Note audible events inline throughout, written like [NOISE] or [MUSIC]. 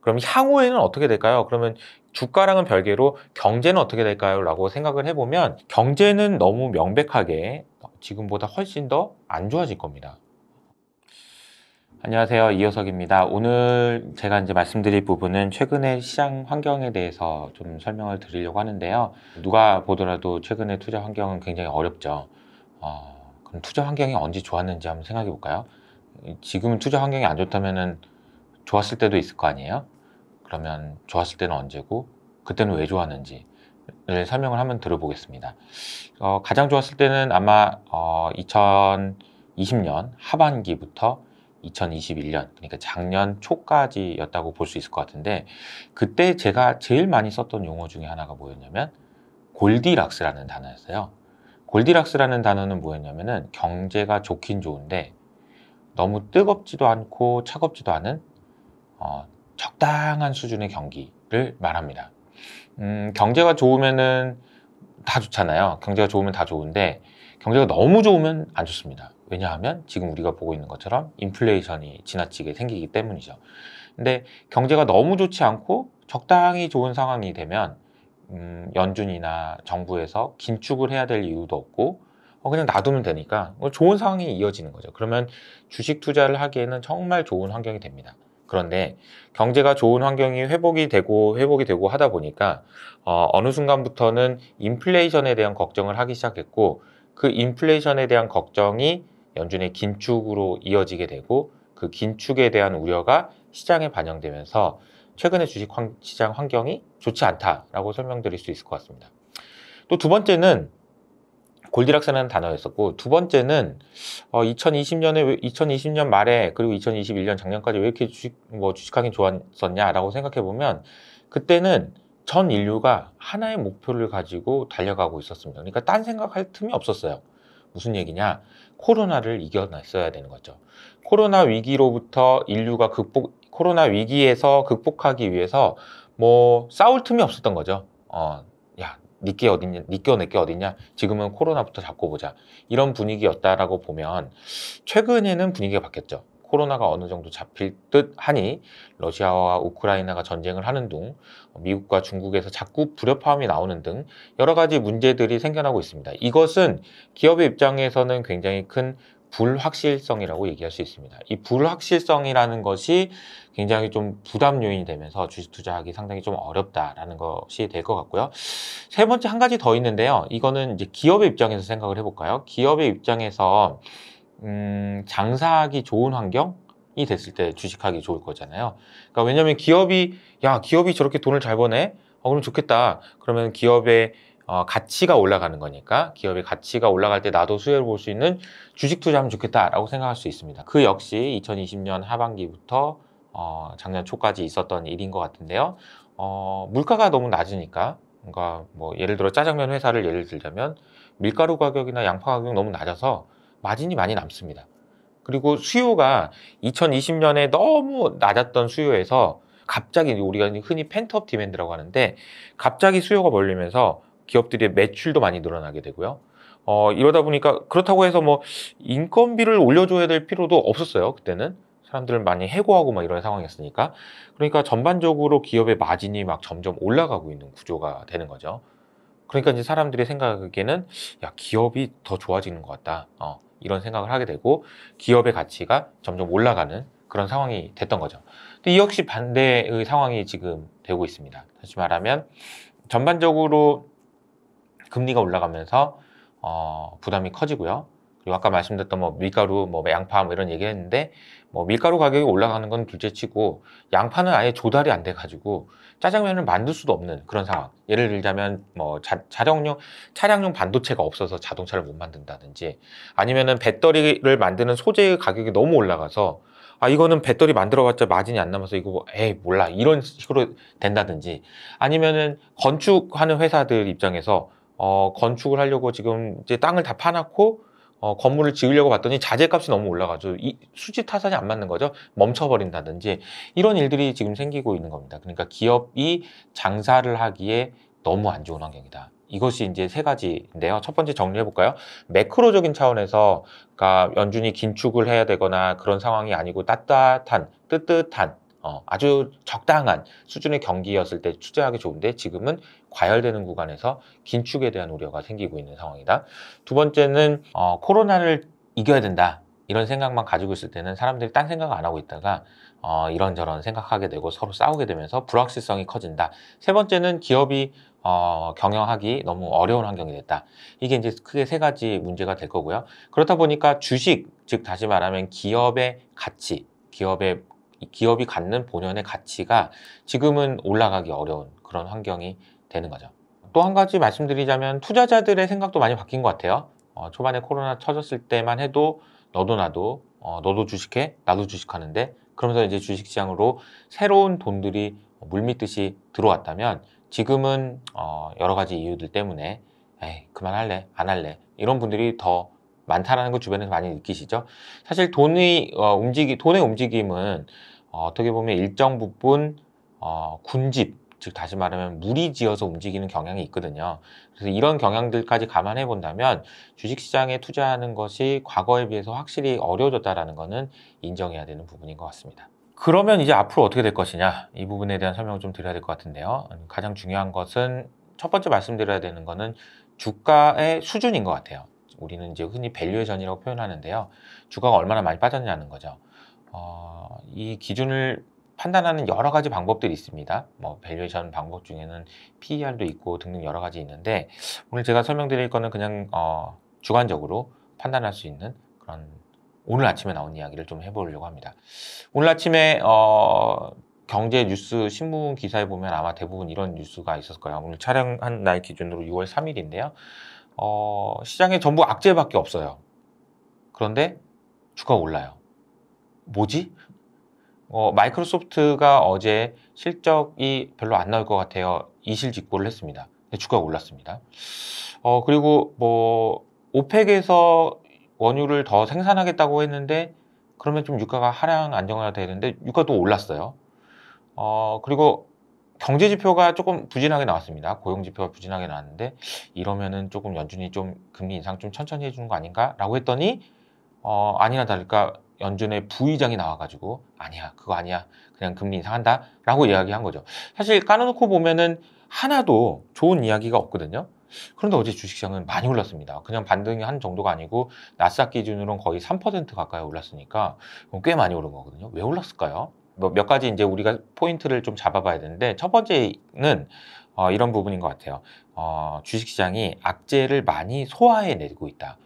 그럼 향후에는 어떻게 될까요? 그러면 주가랑은 별개로 경제는 어떻게 될까요? 라고 생각을 해보면 경제는 너무 명백하게 지금보다 훨씬 더 안 좋아질 겁니다. 안녕하세요. 이호석입니다. 오늘 제가 이제 말씀드릴 부분은 최근의 시장 환경에 대해서 좀 설명을 드리려고 하는데요. 누가 보더라도 최근의 투자 환경은 굉장히 어렵죠. 어, 그럼 투자 환경이 언제 좋았는지 한번 생각해 볼까요? 지금 은 투자 환경이 안 좋다면은 좋았을 때도 있을 거 아니에요? 그러면 좋았을 때는 언제고 그때는 왜좋았는지 설명을 한번 들어보겠습니다. 어, 가장 좋았을 때는 아마 어, 2020년 하반기부터 2021년 그러니까 작년 초까지였다고 볼 수 있을 것 같은데 그때 제가 제일 많이 썼던 용어 중에 하나가 뭐였냐면 골디락스라는 단어였어요. 골디락스라는 단어는 뭐였냐면은 경제가 좋긴 좋은데 너무 뜨겁지도 않고 차갑지도 않은 어, 적당한 수준의 경기를 말합니다. 음, 경제가 좋으면은 다 좋잖아요. 경제가 좋으면 다 좋은데 경제가 너무 좋으면 안 좋습니다. 왜냐하면 지금 우리가 보고 있는 것처럼 인플레이션이 지나치게 생기기 때문이죠. 근데 경제가 너무 좋지 않고 적당히 좋은 상황이 되면 음, 연준이나 정부에서 긴축을 해야 될 이유도 없고 어, 그냥 놔두면 되니까 좋은 상황이 이어지는 거죠. 그러면 주식 투자를 하기에는 정말 좋은 환경이 됩니다. 그런데 경제가 좋은 환경이 회복이 되고 회복이 되고 하다 보니까 어, 어느 순간부터는 인플레이션에 대한 걱정을 하기 시작했고 그 인플레이션에 대한 걱정이 연준의 긴축으로 이어지게 되고 그 긴축에 대한 우려가 시장에 반영되면서 최근의 주식 시장 환경이 좋지 않다라고 설명드릴 수 있을 것 같습니다. 또 두 번째는 골디락스라는 단어였었고 두 번째는 어, 2020년에 왜, 2020년 말에 그리고 2021년 작년까지 왜 이렇게 주식 뭐주식하기 좋았었냐라고 생각해 보면 그때는 전 인류가 하나의 목표를 가지고 달려가고 있었습니다. 그러니까 딴 생각할 틈이 없었어요. 무슨 얘기냐? 코로나를 이겨냈어야 되는 거죠. 코로나 위기로부터 인류가 극복 코로나 위기에서 극복하기 위해서 뭐 싸울 틈이 없었던 거죠. 어, 니게 어딨냐, 니껴 내게 어딨냐, 지금은 코로나부터 잡고 보자. 이런 분위기였다라고 보면 최근에는 분위기가 바뀌었죠. 코로나가 어느 정도 잡힐 듯 하니 러시아와 우크라이나가 전쟁을 하는 등 미국과 중국에서 자꾸 불협화음이 나오는 등 여러 가지 문제들이 생겨나고 있습니다. 이것은 기업의 입장에서는 굉장히 큰 불확실성이라고 얘기할 수 있습니다. 이 불확실성이라는 것이 굉장히 좀 부담 요인이 되면서 주식 투자하기 상당히 좀 어렵다라는 것이 될 것 같고요. 세 번째 한 가지 더 있는데요. 이거는 이제 기업의 입장에서 생각을 해볼까요? 기업의 입장에서 음, 장사하기 좋은 환경 이 됐을 때 주식하기 좋을 거잖아요. 그러니까 왜냐하면 기업이 야 기업이 저렇게 돈을 잘 버네. 어, 그럼 좋겠다. 그러면 기업의 어, 가치가 올라가는 거니까 기업의 가치가 올라갈 때 나도 수혜를 볼 수 있는 주식 투자하면 좋겠다라고 생각할 수 있습니다. 그 역시 2020년 하반기부터 어, 작년 초까지 있었던 일인 것 같은데요. 어, 물가가 너무 낮으니까 그러뭐 예를 들어 짜장면 회사를 예를 들자면 밀가루 가격이나 양파 가격 너무 낮아서 마진이 많이 남습니다. 그리고 수요가 2020년에 너무 낮았던 수요에서 갑자기 우리가 흔히 펜트업 디맨드라고 하는데 갑자기 수요가 몰리면서 기업들의 매출도 많이 늘어나게 되고요. 어, 이러다 보니까 그렇다고 해서 뭐 인건비를 올려줘야 될 필요도 없었어요. 그때는 사람들을 많이 해고하고 막 이런 상황이었으니까 그러니까 전반적으로 기업의 마진이 막 점점 올라가고 있는 구조가 되는 거죠. 그러니까 이제 사람들이 생각하기에는 야 기업이 더 좋아지는 것 같다. 어, 이런 생각을 하게 되고 기업의 가치가 점점 올라가는 그런 상황이 됐던 거죠. 근데 이 역시 반대의 상황이 지금 되고 있습니다. 다시 말하면 전반적으로 금리가 올라가면서 어, 부담이 커지고요. 그리고 아까 말씀드렸던 뭐 밀가루, 뭐 양파 뭐 이런 얘기했는데 뭐 밀가루 가격이 올라가는 건 둘째치고 양파는 아예 조달이 안 돼가지고 짜장면을 만들 수도 없는 그런 상황. 예를 들자면 뭐 자, 량용 차량용 반도체가 없어서 자동차를 못 만든다든지 아니면은 배터리를 만드는 소재의 가격이 너무 올라가서 아 이거는 배터리 만들어봤자 마진이 안 남아서 이거 에이 몰라 이런 식으로 된다든지 아니면은 건축하는 회사들 입장에서 어, 건축을 하려고 지금 이제 땅을 다파놨고 어, 건물을 지으려고 봤더니 자재값이 너무 올라가죠. 이 수지 타산이 안 맞는 거죠. 멈춰버린다든지 이런 일들이 지금 생기고 있는 겁니다. 그러니까 기업이 장사를 하기에 너무 안 좋은 환경이다. 이것이 이제 세 가지인데요. 첫 번째 정리해 볼까요? 매크로적인 차원에서 그러니까 연준이 긴축을 해야 되거나 그런 상황이 아니고 따뜻한 뜨뜻한 어, 아주 적당한 수준의 경기였을 때 투자하기 좋은데 지금은 과열되는 구간에서 긴축에 대한 우려가 생기고 있는 상황이다. 두 번째는 어, 코로나를 이겨야 된다. 이런 생각만 가지고 있을 때는 사람들이 딴 생각 안 하고 있다가 어, 이런저런 생각하게 되고 서로 싸우게 되면서 불확실성이 커진다. 세 번째는 기업이 어, 경영하기 너무 어려운 환경이 됐다. 이게 이제 크게 세 가지 문제가 될 거고요. 그렇다 보니까 주식, 즉 다시 말하면 기업의 가치, 기업의 기업이 갖는 본연의 가치가 지금은 올라가기 어려운 그런 환경이 되는 거죠. 또 한 가지 말씀드리자면 투자자들의 생각도 많이 바뀐 것 같아요. 어, 초반에 코로나 쳐졌을 때만 해도 너도 나도 어, 너도 주식해 나도 주식하는데 그러면서 이제 주식시장으로 새로운 돈들이 물밀듯이 들어왔다면 지금은 어, 여러 가지 이유들 때문에 에이 그만할래 안 할래 이런 분들이 더 많다라는 걸 주변에서 많이 느끼시죠. 사실 돈의 어, 움직이 돈의 움직임은 어, 떻게 보면 일정 부분 어, 군집 즉 다시 말하면 무리지어서 움직이는 경향이 있거든요. 그래서 이런 경향들까지 감안해 본다면 주식시장에 투자하는 것이 과거에 비해서 확실히 어려워졌다라는 것은 인정해야 되는 부분인 것 같습니다. 그러면 이제 앞으로 어떻게 될 것이냐 이 부분에 대한 설명을 좀 드려야 될 것 같은데요. 음, 가장 중요한 것은 첫 번째 말씀드려야 되는 것은 주가의 수준인 것 같아요. 우리는 이제 흔히 밸류에이션이라고 표현하는데요. 주가가 얼마나 많이 빠졌냐는 거죠. 어, 이 기준을 판단하는 여러 가지 방법들이 있습니다. 뭐 밸류에이션 방법 중에는 PER도 있고 등등 여러 가지 있는데 오늘 제가 설명드릴 거는 그냥 어, 주관적으로 판단할 수 있는 그런 오늘 아침에 나온 이야기를 좀 해보려고 합니다. 오늘 아침에 어, 경제 뉴스 신문 기사에 보면 아마 대부분 이런 뉴스가 있었을 거예요. 오늘 촬영한 날 기준으로 6월 3일인데요. 어, 시장에 전부 악재밖에 없어요. 그런데 주가 올라요. 뭐지? 어, 마이크로소프트가 어제 실적이 별로 안 나올 것 같아요. 이실직고를 했습니다. 주가가 올랐습니다. 어, 그리고 뭐 오펙에서 원유를 더 생산하겠다고 했는데 그러면 좀 유가가 하향 안정화되는데 유가도 올랐어요. 어, 그리고 경제 지표가 조금 부진하게 나왔습니다. 고용 지표가 부진하게 나왔는데 이러면은 조금 연준이 좀 금리 인상 좀 천천히 해주는 거 아닌가라고 했더니 어 아니나 다를까 연준의 부의장이 나와가지고 아니야 그거 아니야 그냥 금리 인상한다라고 이야기한 거죠. 사실 까놓고 보면은 하나도 좋은 이야기가 없거든요. 그런데 어제 주식시장은 많이 올랐습니다. 그냥 반등이 한 정도가 아니고 나스닥 기준으로는 거의 3% 가까이 올랐으니까 꽤 많이 오른 거거든요. 왜 올랐을까요? 뭐 몇 가지 이제 우리가 포인트를 좀 잡아봐야 되는데 첫 번째는 어, 이런 부분인 것 같아요. 어, 주식시장이 악재를 많이 소화해내고 있다.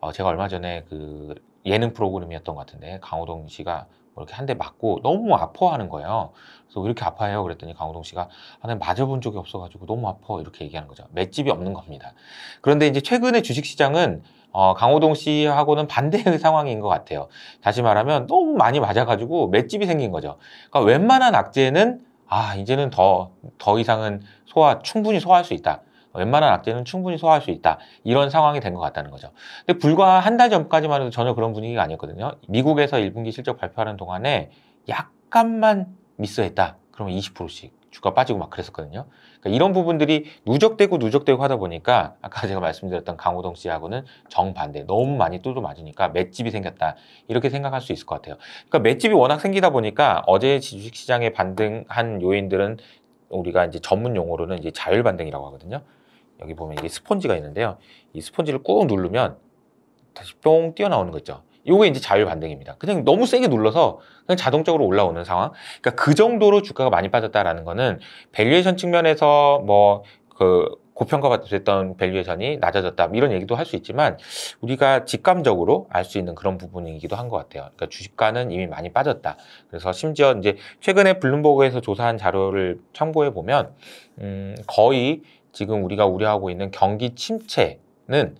어, 제가 얼마 전에 그 예능 프로그램이었던 것 같은데 강호동 씨가 뭐 이렇게 한 대 맞고 너무 아파하는 거예요. 그래서 왜 이렇게 아파요? 해 그랬더니 강호동 씨가 하는 아, 난 맞아본 적이 없어가지고 너무 아파 이렇게 얘기하는 거죠. 맷집이 없는 겁니다. 그런데 이제 최근에 주식시장은 어, 강호동 씨하고는 반대의 [LAUGHS] 상황인 것 같아요. 다시 말하면 너무 많이 맞아가지고 맷집이 생긴 거죠. 그러니까 웬만한 악재는 아 이제는 더 더 이상은 소화 충분히 소화할 수 있다. 웬만한 악재는 충분히 소화할 수 있다. 이런 상황이 된 것 같다는 거죠. 근데 불과 한 달 전까지만 해도 전혀 그런 분위기가 아니었거든요. 미국에서 1분기 실적 발표하는 동안에 약간만 미스했다. 그러면 20%씩 주가 빠지고 막 그랬었거든요. 그러니까 이런 부분들이 누적되고 누적되고 하다 보니까 아까 제가 말씀드렸던 강호동 씨하고는 정반대. 너무 많이 뚫어 맞으니까 맷집이 생겼다. 이렇게 생각할 수 있을 것 같아요. 그러니까 맷집이 워낙 생기다 보니까 어제 주식시장에 반등한 요인들은 우리가 이제 전문 용어로는 이제 자율 반등이라고 하거든요. 여기 보면 이게 스펀지가 있는데요. 이 스펀지를 꾹 누르면 다시 뿅 뛰어나오는 거죠. 이게 이제 자율 반등입니다. 그냥 너무 세게 눌러서 그냥 자동적으로 올라오는 상황. 그러니까 그 정도로 주가가 많이 빠졌다라는 거는 밸류에이션 측면에서 뭐 그 고평가받았던 밸류에이션이 낮아졌다 이런 얘기도 할 수 있지만 우리가 직감적으로 알 수 있는 그런 부분이기도 한 것 같아요. 그러니까 주식가는 이미 많이 빠졌다. 그래서 심지어 이제 최근에 블룸버그에서 조사한 자료를 참고해 보면 음, 거의 지금 우리가 우려하고 있는 경기 침체는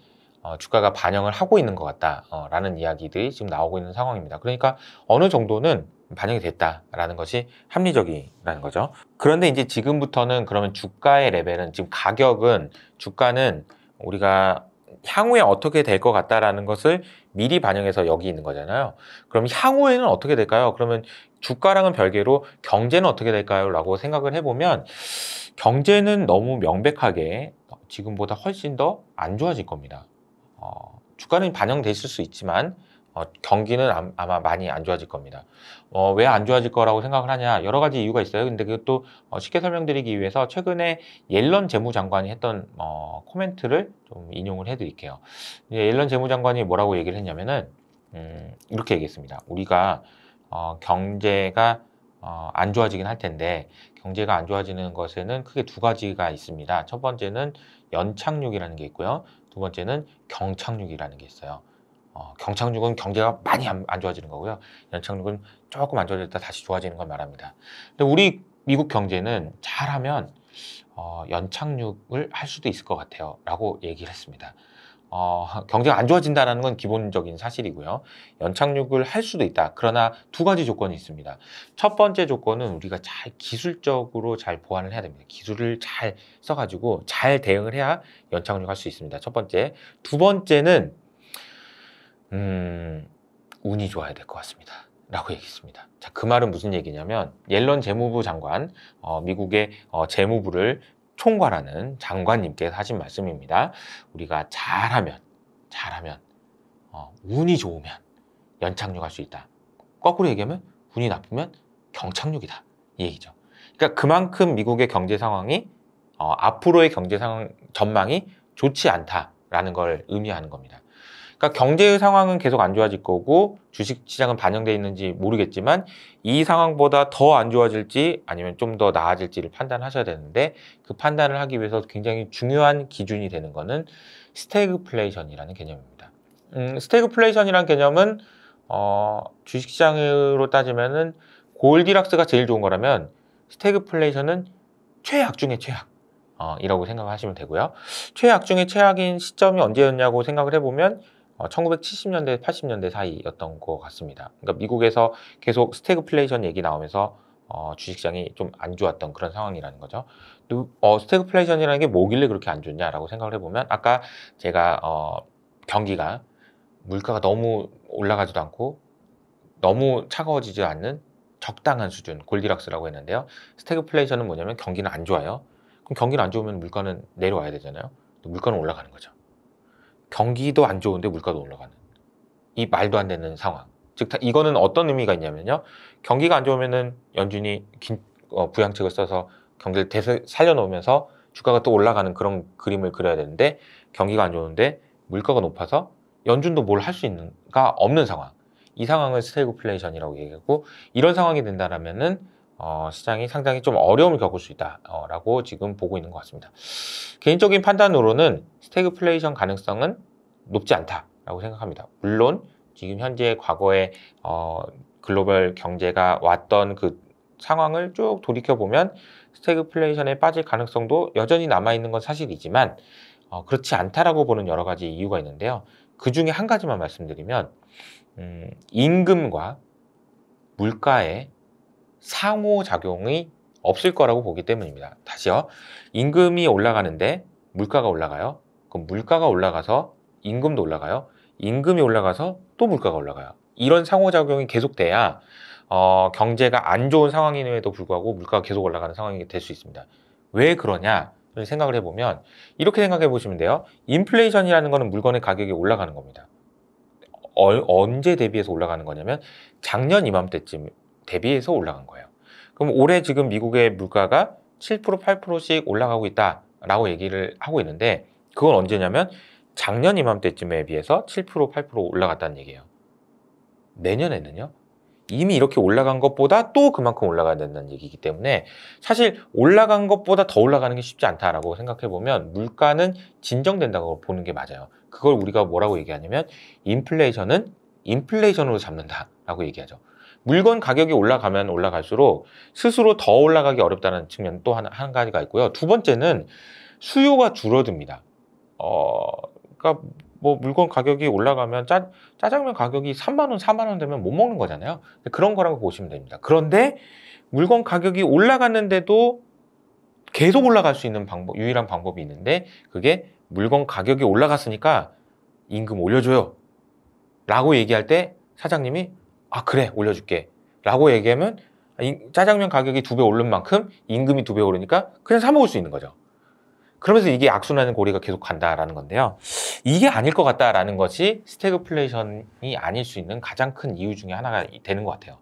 어, 주가가 반영을 하고 있는 것 같다라는 이야기들이 지금 나오고 있는 상황입니다. 그러니까 어느 정도는 반영이 됐다라는 것이 합리적이라는 거죠. 그런데 이제 지금부터는 그러면 주가의 레벨은 지금 가격은 주가는 우리가 향후에 어떻게 될 것 같다라는 것을 미리 반영해서 여기 있는 거잖아요. 그럼 향후에는 어떻게 될까요? 그러면 주가랑은 별개로 경제는 어떻게 될까요? 라고 생각을 해보면 경제는 너무 명백하게 지금보다 훨씬 더 안 좋아질 겁니다. 어, 주가는 반영돼 을수 있지만 어, 경기는 암, 아마 많이 안 좋아질 겁니다. 어, 왜 안 좋아질 거라고 생각을 하냐 여러 가지 이유가 있어요. 근데 그것도 어, 쉽게 설명드리기 위해서 최근에 옐런 재무장관이 했던 어, 코멘트를 좀 인용을 해드릴게요. 예, 옐런 재무장관이 뭐라고 얘기를 했냐면은 음, 이렇게 얘기했습니다. 우리가 어, 경제가 어, 안 좋아지긴 할 텐데 경제가 안 좋아지는 것에는 크게 두 가지가 있습니다. 첫 번째는 연착륙이라는 게 있고요. 두 번째는 경착륙이라는 게 있어요. 어, 경착륙은 경제가 많이 안, 안 좋아지는 거고요. 연착륙은 조금 안 좋아졌다 다시 좋아지는 걸 말합니다. 근데 우리 미국 경제는 잘하면 어, 연착륙을 할 수도 있을 것 같아요. 라고 얘기를 했습니다. 어, [LAUGHS] 경제가 안 좋아진다는 건 기본적인 사실이고요. 연착륙을 할 수도 있다. 그러나 두 가지 조건이 있습니다. 첫 번째 조건은 우리가 잘 기술적으로 잘 보완을 해야 됩니다. 기술을 잘 써가지고 잘 대응을 해야 연착륙할 수 있습니다. 첫 번째. 두 번째는, 음, 운이 좋아야 될 것 같습니다. 라고 얘기했습니다. 자, 그 말은 무슨 얘기냐면, 옐런 재무부 장관, 어, 미국의 어, 재무부를 총괄하는 장관님께서 하신 말씀입니다. 우리가 잘하면, 잘하면, 어, 운이 좋으면 연착륙할 수 있다. 거꾸로 얘기하면 운이 나쁘면 경착륙이다. 이 얘기죠. 그러니까 그만큼 미국의 경제 상황이 어, 앞으로의 경제 상황 전망이 좋지 않다라는 걸 의미하는 겁니다. 그러니까 경제의 상황은 계속 안 좋아질 거고 주식 시장은 반영돼 있는지 모르겠지만 이 상황보다 더 안 좋아질지 아니면 좀 더 나아질지를 판단하셔야 되는데 그 판단을 하기 위해서 굉장히 중요한 기준이 되는 거는 스태그플레이션이라는 개념입니다. 음, 스태그플레이션이란 개념은 어, 주식시장으로 따지면은 골디락스가 제일 좋은 거라면 스태그플레이션은 최악 중의 최악. 어, 이라고 생각하시면 되고요. 최악 중의 최악인 시점이 언제였냐고 생각을 해보면 1970년대, 어, 80년대 사이였던 것 같습니다. 그러니까 미국에서 계속 스태그플레이션 얘기 나오면서 어, 주식시장이 좀 안 좋았던 그런 상황이라는 거죠. 또, 어, 스태그플레이션이라는 게 뭐길래 그렇게 안 좋냐라고 생각을 해보면 아까 제가 어, 경기가 물가가 너무 올라가지도 않고 너무 차가워지지 않는 적당한 수준 골디락스라고 했는데요. 스태그플레이션은 뭐냐면 경기는 안 좋아요. 그럼 경기는 안 좋으면 물가는 내려와야 되잖아요. 물가는 올라가는 거죠. 경기도 안 좋은데 물가도 올라가는 이 말도 안 되는 상황. 즉 이거는 어떤 의미가 있냐면요. 경기가 안 좋으면은 연준이 긴, 어, 부양책을 써서 경기를 대세 살려놓으면서 주가가 또 올라가는 그런 그림을 그려야 되는데 경기가 안 좋은데 물가가 높아서 연준도 뭘 할 수 있는가 없는 상황. 이 상황을 스테이그플레이션이라고 얘기하고 이런 상황이 된다라면은 어, 시장이 상당히 좀 어려움을 겪을 수 있다라고 지금 보고 있는 것 같습니다. 개인적인 판단으로는 스태그플레이션 가능성은 높지 않다라고 생각합니다. 물론 지금 현재 과거에 어, 글로벌 경제가 왔던 그 상황을 쭉 돌이켜 보면 스태그플레이션에 빠질 가능성도 여전히 남아 있는 건 사실이지만 어, 그렇지 않다라고 보는 여러 가지 이유가 있는데요. 그 중에 한 가지만 말씀드리면 음, 임금과 물가의 상호작용이 없을 거라고 보기 때문입니다. 다시요. 임금이 올라가는데 물가가 올라가요. 그럼 물가가 올라가서 임금도 올라가요. 임금이 올라가서 또 물가가 올라가요. 이런 상호작용이 계속돼야 어, 경제가 안 좋은 상황임에도 불구하고 물가가 계속 올라가는 상황이 될 수 있습니다. 왜 그러냐? 생각을 해보면 이렇게 생각해 보시면 돼요. 인플레이션이라는 것은 물건의 가격이 올라가는 겁니다. 어, 언제 대비해서 올라가는 거냐면 작년 이맘때쯤 대비해서 올라간 거예요. 그럼 올해 지금 미국의 물가가 7% 8%씩 올라가고 있다라고 얘기를 하고 있는데 그건 언제냐면 작년 이맘때쯤에 비해서 7% 8% 올라갔다는 얘기예요. 내년에는요? 이미 이렇게 올라간 것보다 또 그만큼 올라가야 된다는 얘기이기 때문에 사실 올라간 것보다 더 올라가는 게 쉽지 않다라고 생각해 보면 물가는 진정된다고 보는 게 맞아요. 그걸 우리가 뭐라고 얘기하냐면 인플레이션은 인플레이션으로 잡는다라고 얘기하죠. 물건 가격이 올라가면 올라갈수록 스스로 더 올라가기 어렵다는 측면 또하한 가지가 있고요. 두 번째는 수요가 줄어듭니다. 어, 그러니까 뭐 물건 가격이 올라가면 짜, 짜장면 가격이 3만 원, 4만 원 되면 못 먹는 거잖아요. 그런 거라고 보시면 됩니다. 그런데 물건 가격이 올라갔는데도 계속 올라갈 수 있는 방법, 유일한 방법이 있는데 그게 물건 가격이 올라갔으니까 임금 올려줘요. 라고 얘기할 때 사장님이 아 그래 올려줄게 라고 얘기하면 짜장면 가격이 두 배 오른 만큼 임금이 두 배 오르니까 그냥 사 먹을 수 있는 거죠. 그러면서 이게 악순환의 고리가 계속 간다라는 건데요. 이게 아닐 것 같다라는 것이 스태그플레이션이 아닐 수 있는 가장 큰 이유 중에 하나가 되는 것 같아요.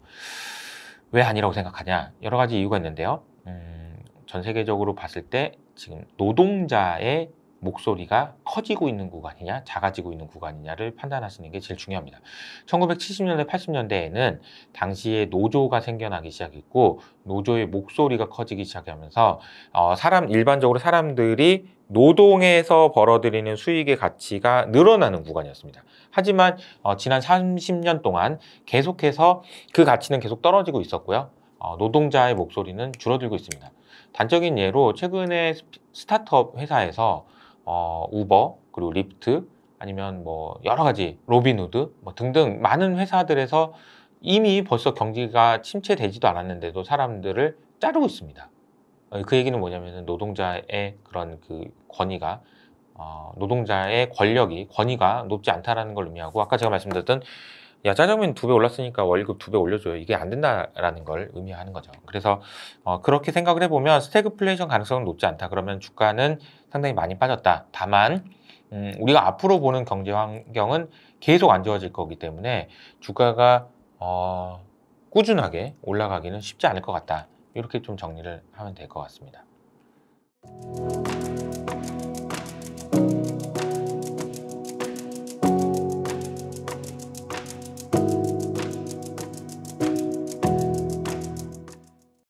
왜 아니라고 생각하냐? 여러 가지 이유가 있는데요. 음, 전 세계적으로 봤을 때 지금 노동자의 목소리가 커지고 있는 구간이냐 작아지고 있는 구간이냐를 판단하시는 게 제일 중요합니다. 1970년대 80년대에는 당시에 노조가 생겨나기 시작했고 노조의 목소리가 커지기 시작하면서 어, 사람 일반적으로 사람들이 노동에서 벌어들이는 수익의 가치가 늘어나는 구간이었습니다. 하지만 어, 지난 30년 동안 계속해서 그 가치는 계속 떨어지고 있었고요. 어, 노동자의 목소리는 줄어들고 있습니다. 단적인 예로 최근에 스타트업 회사에서 어, 우버 그리고 리프트 아니면 뭐 여러 가지 로빈후드 뭐 등등 많은 회사들에서 이미 벌써 경기가 침체되지도 않았는데도 사람들을 자르고 있습니다. 어, 그 얘기는 뭐냐면은 노동자의 그런 그 권위가 어, 노동자의 권력이 권위가 높지 않다라는 걸 의미하고 아까 제가 말씀드렸던 야 짜장면 두 배 올랐으니까 월급 두 배 올려줘요. 이게 안 된다라는 걸 의미하는 거죠. 그래서 어, 그렇게 생각을 해보면 스태그플레이션 가능성은 높지 않다. 그러면 주가는 상당히 많이 빠졌다. 다만 음, 우리가 앞으로 보는 경제 환경은 계속 안 좋아질 거기 때문에 주가가 어, 꾸준하게 올라가기는 쉽지 않을 것 같다. 이렇게 좀 정리를 하면 될 것 같습니다.